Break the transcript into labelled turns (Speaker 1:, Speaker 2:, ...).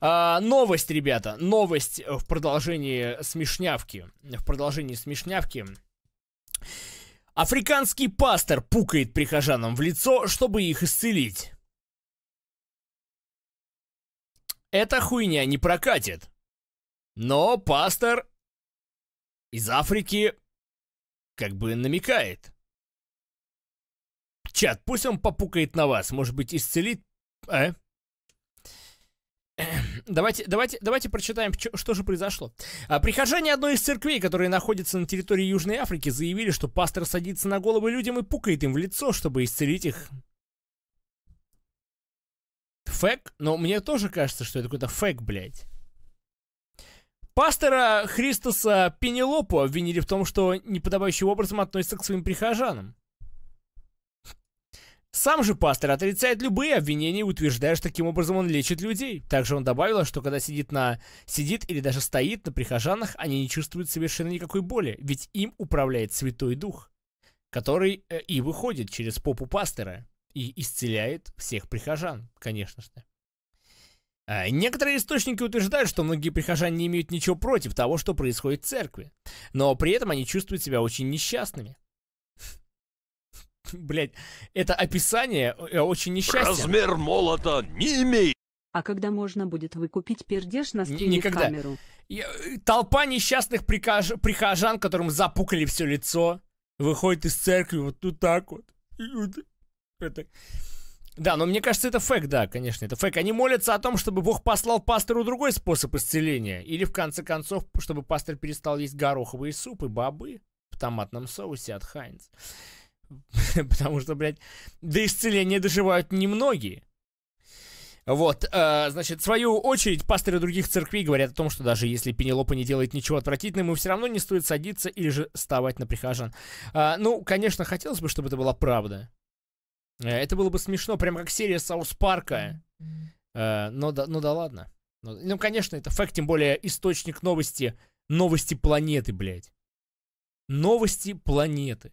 Speaker 1: А, новость, ребята, новость в продолжении смешнявки. В продолжении смешнявки. Африканский пастор пукает прихожанам в лицо, чтобы их исцелить. Эта хуйня не прокатит. Но пастор из Африки как бы намекает. Чат, пусть он попукает на вас, может быть, исцелит... Э? Давайте, давайте, давайте прочитаем, что же произошло. А, прихожане одной из церквей, которые находятся на территории Южной Африки, заявили, что пастор садится на головы людям и пукает им в лицо, чтобы исцелить их. Фэк? Но мне тоже кажется, что это какой-то фэк, блядь. Пастора Христоса Пенелопу обвинили в том, что неподобающим образом относится к своим прихожанам. Сам же пастор отрицает любые обвинения, и утверждает, что таким образом он лечит людей. Также он добавил, что когда сидит на сидит или даже стоит на прихожанах, они не чувствуют совершенно никакой боли, ведь им управляет Святой Дух, который э, и выходит через попу пастора и исцеляет всех прихожан, конечно же. А, некоторые источники утверждают, что многие прихожане не имеют ничего против того, что происходит в церкви, но при этом они чувствуют себя очень несчастными. блядь, это описание э, очень несчастье. Размер молота не имеет. А когда можно будет выкупить пердеж на стрим-камеру? Э, толпа несчастных прикаж... прихожан, которым запукали все лицо, выходит из церкви вот тут так вот. Это... Да, но мне кажется, это фэк, да, конечно, это фэк. Они молятся о том, чтобы Бог послал пастору другой способ исцеления. Или, в конце концов, чтобы пастор перестал есть гороховые супы, бобы в томатном соусе от Хайнц. Потому что, блядь, до исцеления доживают немногие. Вот, э, значит, в свою очередь пастыры других церквей говорят о том, что даже если Пенелопа не делает ничего отвратительного, ему все равно не стоит садиться или же вставать на прихожан. Э, ну, конечно, хотелось бы, чтобы это была правда. Э, это было бы смешно, прям как серия Саус Парка. Э, но, да, ну да ладно. Ну, ну, конечно, это факт, тем более источник новости. Новости планеты, блядь. Новости планеты.